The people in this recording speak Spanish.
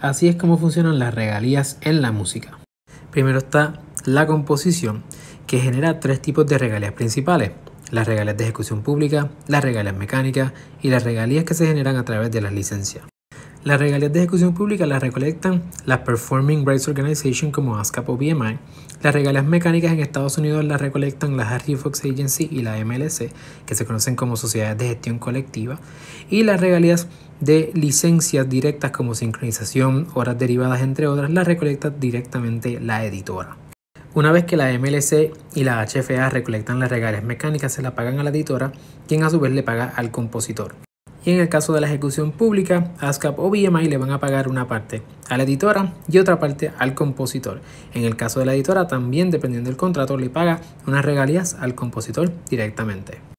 Así es como funcionan las regalías en la música. Primero está la composición, que genera tres tipos de regalías principales. Las regalías de ejecución pública, las regalías mecánicas y las regalías que se generan a través de las licencias. Las regalías de ejecución pública las recolectan las Performing Rights Organization como ASCAP o BMI. Las regalías mecánicas en Estados Unidos las recolectan las Harry Fox Agency y la MLC, que se conocen como sociedades de gestión colectiva. Y las regalías de licencias directas como sincronización, horas derivadas, entre otras, las recolecta directamente la editora. Una vez que la MLC y la HFA recolectan las regalías mecánicas, se la pagan a la editora, quien a su vez le paga al compositor y en el caso de la ejecución pública, ASCAP o BMI le van a pagar una parte a la editora y otra parte al compositor. En el caso de la editora también, dependiendo del contrato, le paga unas regalías al compositor directamente.